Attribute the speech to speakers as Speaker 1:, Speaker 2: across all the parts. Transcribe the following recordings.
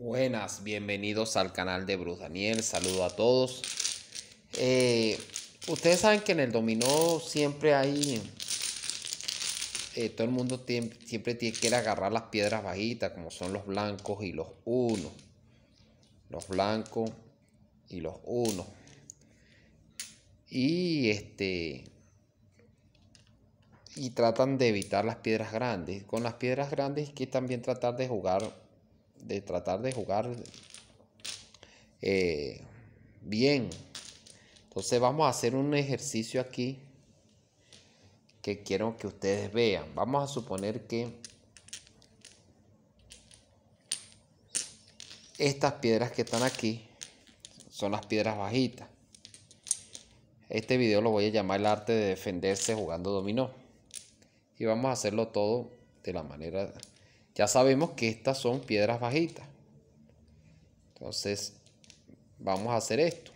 Speaker 1: Buenas, bienvenidos al canal de Bruce Daniel, saludo a todos. Eh, ustedes saben que en el dominó siempre hay, eh, todo el mundo tiene, siempre tiene, que agarrar las piedras bajitas, como son los blancos y los unos. Los blancos y los unos. Y este, y tratan de evitar las piedras grandes. Con las piedras grandes hay que también tratar de jugar de tratar de jugar eh, bien. Entonces vamos a hacer un ejercicio aquí que quiero que ustedes vean. Vamos a suponer que estas piedras que están aquí son las piedras bajitas. Este video lo voy a llamar el arte de defenderse jugando dominó. Y vamos a hacerlo todo de la manera ya sabemos que estas son piedras bajitas. Entonces, vamos a hacer esto.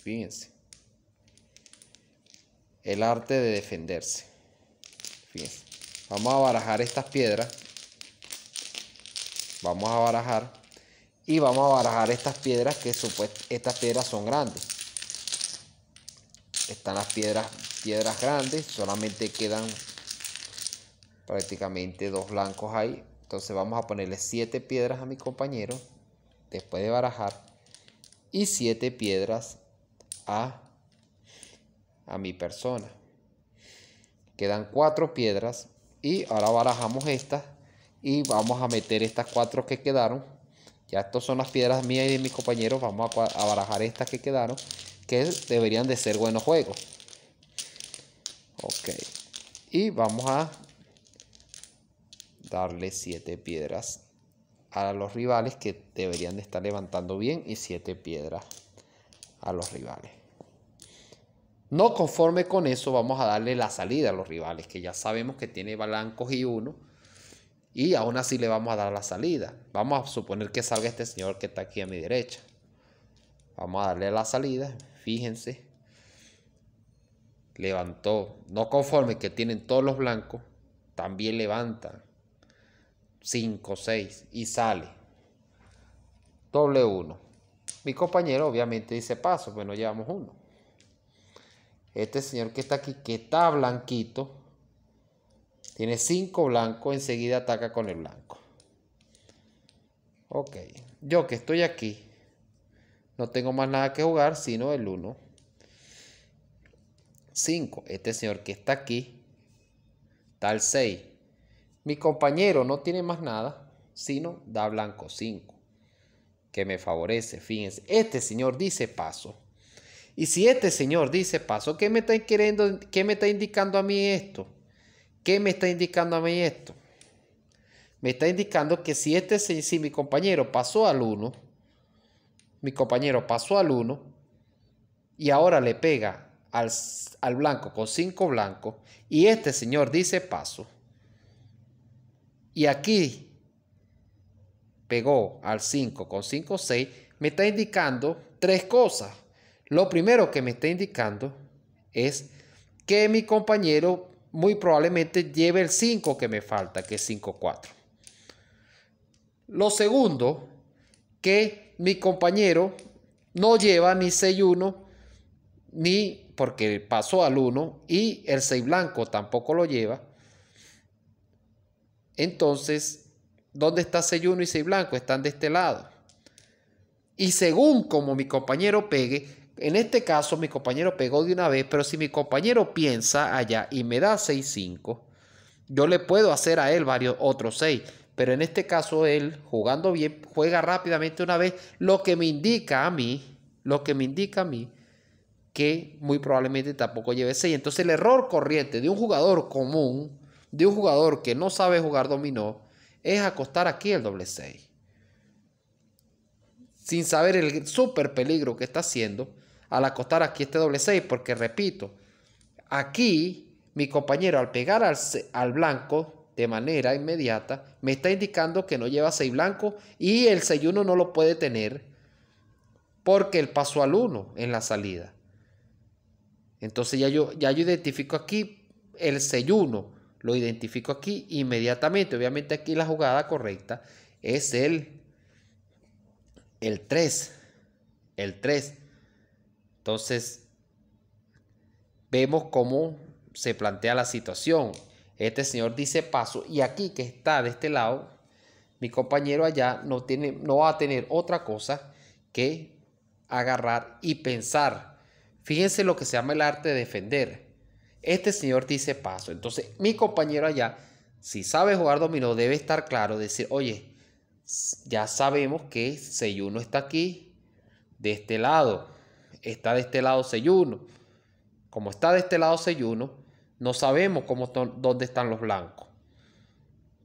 Speaker 1: Fíjense. El arte de defenderse. Fíjense. Vamos a barajar estas piedras. Vamos a barajar. Y vamos a barajar estas piedras que supuestamente estas piedras son grandes. Están las piedras, piedras grandes. Solamente quedan prácticamente dos blancos ahí. Entonces vamos a ponerle 7 piedras a mi compañero después de barajar y siete piedras a, a mi persona. Quedan 4 piedras y ahora barajamos estas y vamos a meter estas 4 que quedaron. Ya estas son las piedras mías y de mis compañeros. Vamos a barajar estas que quedaron que deberían de ser buenos juegos. Ok. Y vamos a darle siete piedras a los rivales que deberían de estar levantando bien y siete piedras a los rivales. No conforme con eso vamos a darle la salida a los rivales que ya sabemos que tiene blancos y uno y aún así le vamos a dar la salida. Vamos a suponer que salga este señor que está aquí a mi derecha. Vamos a darle la salida, fíjense. Levantó, no conforme que tienen todos los blancos, también levantan 5, 6 y sale. Doble 1. Mi compañero obviamente dice paso, pero no llevamos uno. Este señor que está aquí, que está blanquito, tiene 5 blancos, enseguida ataca con el blanco. Ok, yo que estoy aquí, no tengo más nada que jugar, sino el 1. 5. Este señor que está aquí, está 6 mi compañero no tiene más nada, sino da blanco 5, que me favorece. Fíjense, este señor dice paso. Y si este señor dice paso, ¿qué me está queriendo, qué me está indicando a mí esto? ¿Qué me está indicando a mí esto? Me está indicando que si este si mi compañero pasó al 1, mi compañero pasó al 1 y ahora le pega al, al blanco con 5 blancos y este señor dice paso, y aquí pegó al 5 con 5, 6, me está indicando tres cosas. Lo primero que me está indicando es que mi compañero muy probablemente lleve el 5 que me falta, que es 5, 4. Lo segundo, que mi compañero no lleva ni 6, 1, ni porque pasó al 1 y el 6 blanco tampoco lo lleva entonces, ¿dónde está 6 1 y 6 blanco Están de este lado. Y según como mi compañero pegue, en este caso mi compañero pegó de una vez, pero si mi compañero piensa allá y me da 6, 5, yo le puedo hacer a él varios otros 6. Pero en este caso él, jugando bien, juega rápidamente una vez, lo que me indica a mí, lo que me indica a mí, que muy probablemente tampoco lleve 6. Entonces el error corriente de un jugador común de un jugador que no sabe jugar dominó es acostar aquí el doble 6. Sin saber el súper peligro que está haciendo al acostar aquí este doble 6, porque repito, aquí mi compañero al pegar al, blanco de manera inmediata me está indicando que no lleva 6 blanco y el 6-1 no lo puede tener porque el pasó al 1 en la salida. Entonces ya yo, ya yo identifico aquí el 6 lo identifico aquí inmediatamente. Obviamente aquí la jugada correcta es el, el 3. El 3. Entonces, vemos cómo se plantea la situación. Este señor dice paso y aquí que está de este lado, mi compañero allá no, tiene, no va a tener otra cosa que agarrar y pensar. Fíjense lo que se llama el arte de defender. Este señor dice paso. Entonces, mi compañero allá, si sabe jugar dominó, debe estar claro, decir, oye, ya sabemos que Seyuno está aquí, de este lado. Está de este lado Seyuno. Como está de este lado Seyuno, no sabemos cómo, dónde están los blancos.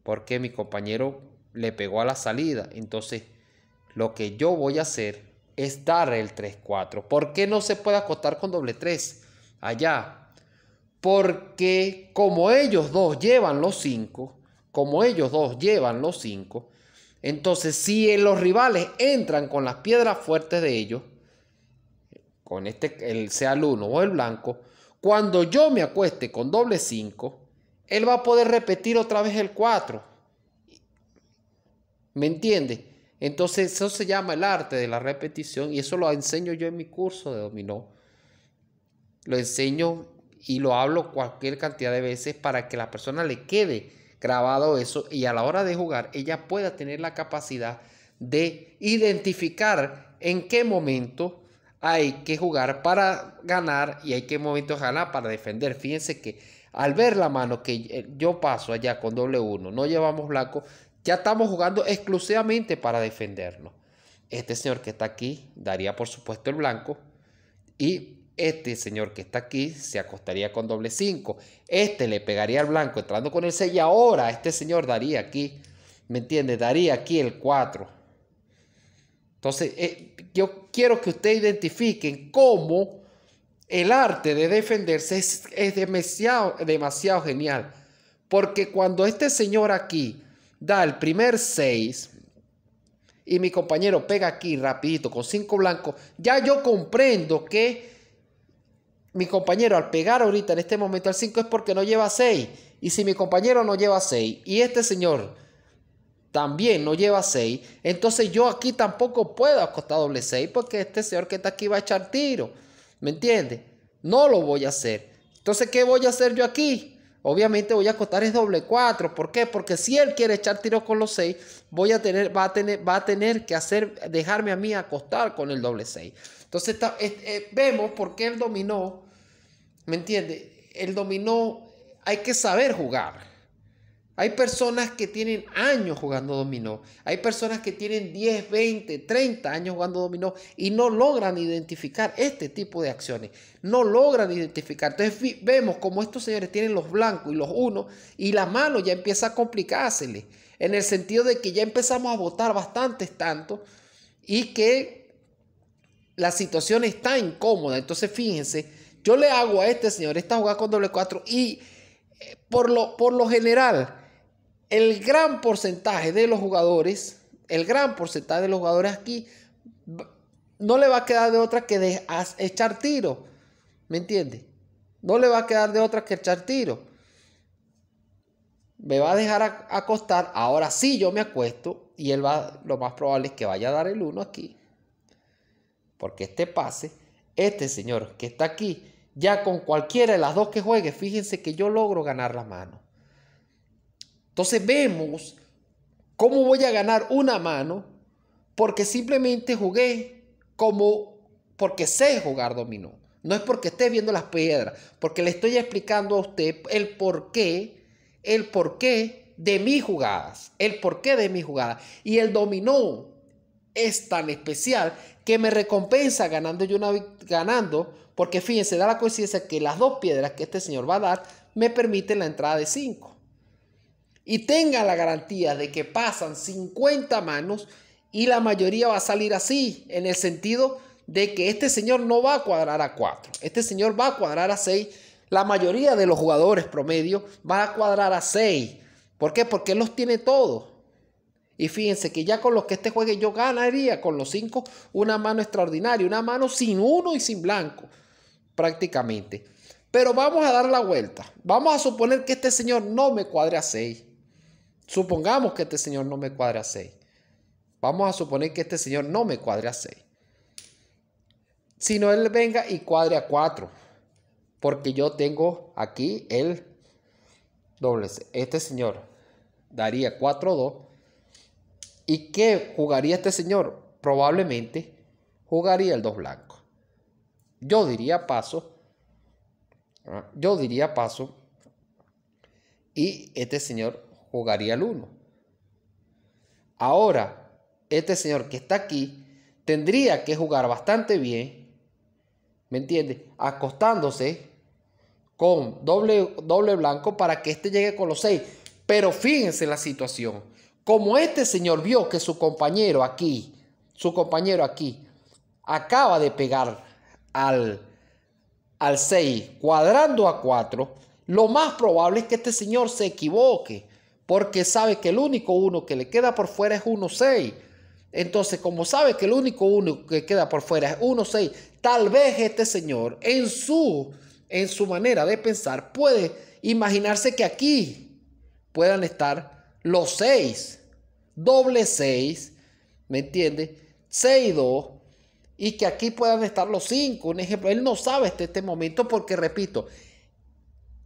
Speaker 1: Porque mi compañero le pegó a la salida. Entonces, lo que yo voy a hacer es dar el 3-4. ¿Por qué no se puede acostar con doble 3? Allá, porque como ellos dos llevan los cinco, como ellos dos llevan los cinco, entonces si los rivales entran con las piedras fuertes de ellos, con este, el, sea el uno o el blanco, cuando yo me acueste con doble 5, él va a poder repetir otra vez el 4. ¿Me entiendes? Entonces eso se llama el arte de la repetición y eso lo enseño yo en mi curso de dominó. Lo enseño y lo hablo cualquier cantidad de veces para que la persona le quede grabado eso y a la hora de jugar ella pueda tener la capacidad de identificar en qué momento hay que jugar para ganar y hay qué momento ganar para defender. Fíjense que al ver la mano que eh, yo paso allá con doble uno, no llevamos blanco, ya estamos jugando exclusivamente para defendernos. Este señor que está aquí daría por supuesto el blanco y este señor que está aquí se acostaría con doble 5. Este le pegaría al blanco entrando con el 6 y ahora este señor daría aquí. ¿Me entiendes? Daría aquí el 4. Entonces, eh, yo quiero que ustedes identifiquen cómo el arte de defenderse es, demasiado, demasiado genial. Porque cuando este señor aquí da el primer 6, y mi compañero pega aquí rapidito con 5 blancos, ya yo comprendo que mi compañero al pegar ahorita en este momento al 5 es porque no lleva 6. Y si mi compañero no lleva 6 y este señor también no lleva 6, entonces yo aquí tampoco puedo acostar doble 6 porque este señor que está aquí va a echar tiro. ¿Me entiendes? No lo voy a hacer. Entonces, ¿qué voy a hacer yo aquí? Obviamente voy a acostar el doble 4. ¿Por qué? Porque si él quiere echar tiro con los 6, voy a tener, va, a tener, va a tener que hacer, dejarme a mí acostar con el doble 6. Entonces, eh, vemos por qué él dominó ¿Me entiende? El dominó hay que saber jugar. Hay personas que tienen años jugando dominó. Hay personas que tienen 10, 20, 30 años jugando dominó y no logran identificar este tipo de acciones. No logran identificar. Entonces vemos como estos señores tienen los blancos y los unos y la mano ya empieza a complicársele. En el sentido de que ya empezamos a votar bastantes tantos y que la situación está incómoda. Entonces fíjense yo le hago a este señor esta jugada con doble 4 y eh, por lo, por lo general, el gran porcentaje de los jugadores, el gran porcentaje de los jugadores aquí, no le va a quedar de otra que echar tiro. ¿Me entiendes? No le va a quedar de otra que echar tiro. Me va a dejar acostar. Ahora sí yo me acuesto. Y él va, lo más probable es que vaya a dar el 1 aquí. Porque este pase este señor que está aquí, ya con cualquiera de las dos que juegue, fíjense que yo logro ganar la mano. Entonces vemos cómo voy a ganar una mano porque simplemente jugué como porque sé jugar dominó. No es porque esté viendo las piedras, porque le estoy explicando a usted el porqué, el porqué de mis jugadas, el porqué de mis jugadas. Y el dominó es tan especial que me recompensa ganando una ganando, porque fíjense, da la coincidencia que las dos piedras que este señor va a dar me permiten la entrada de 5. Y tenga la garantía de que pasan 50 manos y la mayoría va a salir así, en el sentido de que este señor no va a cuadrar a 4, este señor va a cuadrar a 6, la mayoría de los jugadores promedio va a cuadrar a 6. ¿Por qué? Porque él los tiene todos. Y fíjense que ya con los que este juegue yo ganaría con los cinco una mano extraordinaria, una mano sin uno y sin blanco, prácticamente. Pero vamos a dar la vuelta. Vamos a suponer que este señor no me cuadre a 6. Supongamos que este señor no me cuadre a 6. Vamos a suponer que este señor no me cuadre a 6. no él venga y cuadre a 4. Porque yo tengo aquí el doble. Este señor daría 4-2 ¿Y qué jugaría este señor? Probablemente jugaría el dos blanco. Yo diría paso. ¿ah? Yo diría paso. Y este señor jugaría el 1. Ahora, este señor que está aquí tendría que jugar bastante bien. ¿Me entiendes? Acostándose con doble, doble blanco para que este llegue con los 6. Pero fíjense la situación. Como este señor vio que su compañero aquí, su compañero aquí, acaba de pegar al, al 6, cuadrando a 4, lo más probable es que este señor se equivoque, porque sabe que el único uno que le queda por fuera es 1-6. Entonces, como sabe que el único uno que queda por fuera es 1-6, tal vez este señor, en su, en su manera de pensar, puede imaginarse que aquí puedan estar los seis doble 6, ¿me entiendes? 6 y 2, y que aquí puedan estar los 5, un ejemplo. Él no sabe hasta este momento porque, repito,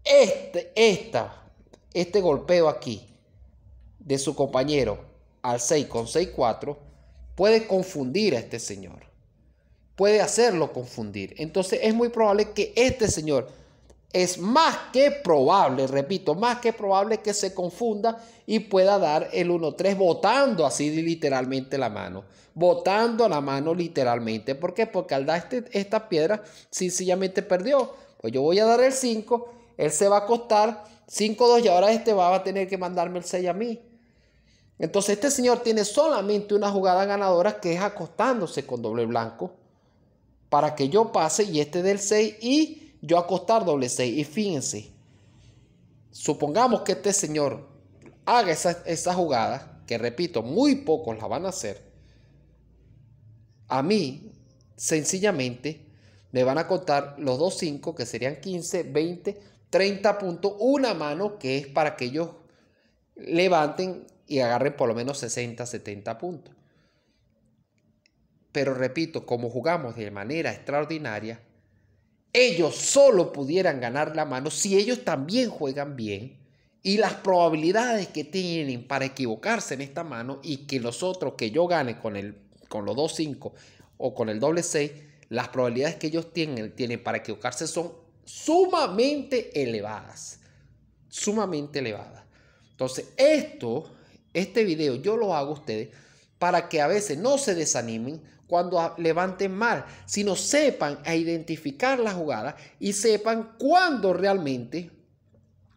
Speaker 1: este, este golpeo aquí de su compañero al 6 con 6, 4, puede confundir a este señor. Puede hacerlo confundir. Entonces es muy probable que este señor es más que probable, repito, más que probable que se confunda y pueda dar el 1-3 botando así literalmente la mano, botando la mano literalmente. ¿Por qué? Porque al dar este, esta piedra sencillamente perdió. Pues yo voy a dar el 5, él se va a costar 5-2 y ahora este va a tener que mandarme el 6 a mí. Entonces este señor tiene solamente una jugada ganadora que es acostándose con doble blanco para que yo pase y este del 6 y yo acostar doble 6. Y fíjense, supongamos que este señor haga esa, esa jugada, que repito, muy pocos la van a hacer. A mí, sencillamente, me van a contar los 2 5, que serían 15, 20, 30 puntos, una mano que es para que ellos levanten y agarren por lo menos 60, 70 puntos. Pero repito, como jugamos de manera extraordinaria, ellos solo pudieran ganar la mano si ellos también juegan bien y las probabilidades que tienen para equivocarse en esta mano y que los otros, que yo gane con, el, con los 2-5 o con el doble 6, las probabilidades que ellos tienen, tienen para equivocarse son sumamente elevadas. Sumamente elevadas. Entonces, esto, este video yo lo hago a ustedes para que a veces no se desanimen cuando levanten mal, sino sepan a identificar la jugada y sepan cuándo realmente,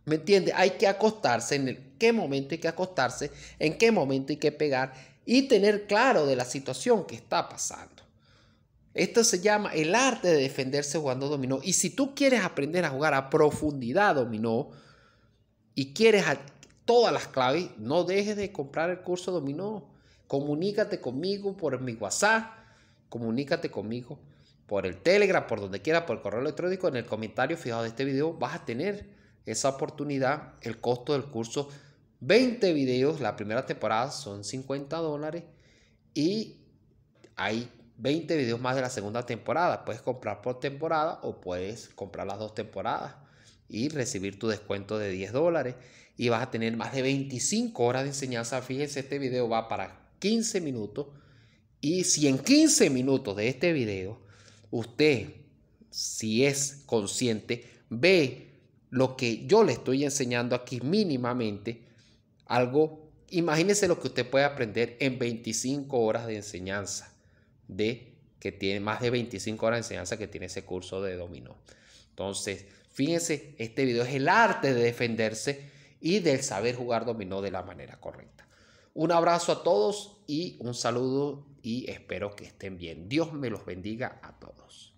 Speaker 1: ¿me entiende? Hay que acostarse, en qué momento hay que acostarse, en qué momento hay que pegar y tener claro de la situación que está pasando. Esto se llama el arte de defenderse jugando dominó. Y si tú quieres aprender a jugar a profundidad dominó y quieres todas las claves, no dejes de comprar el curso dominó. Comunícate conmigo por mi WhatsApp, comunícate conmigo por el Telegram, por donde quiera, por el correo electrónico. En el comentario fijado de este video vas a tener esa oportunidad, el costo del curso. 20 videos, la primera temporada son 50 dólares y hay 20 videos más de la segunda temporada. Puedes comprar por temporada o puedes comprar las dos temporadas y recibir tu descuento de 10 dólares. Y vas a tener más de 25 horas de enseñanza. Fíjense, este video va para 15 minutos. Y si en 15 minutos de este video usted, si es consciente, ve lo que yo le estoy enseñando aquí mínimamente, algo, imagínese lo que usted puede aprender en 25 horas de enseñanza, de que tiene más de 25 horas de enseñanza que tiene ese curso de dominó. Entonces, fíjense, este video es el arte de defenderse y del saber jugar dominó de la manera correcta. Un abrazo a todos y un saludo y espero que estén bien. Dios me los bendiga a todos.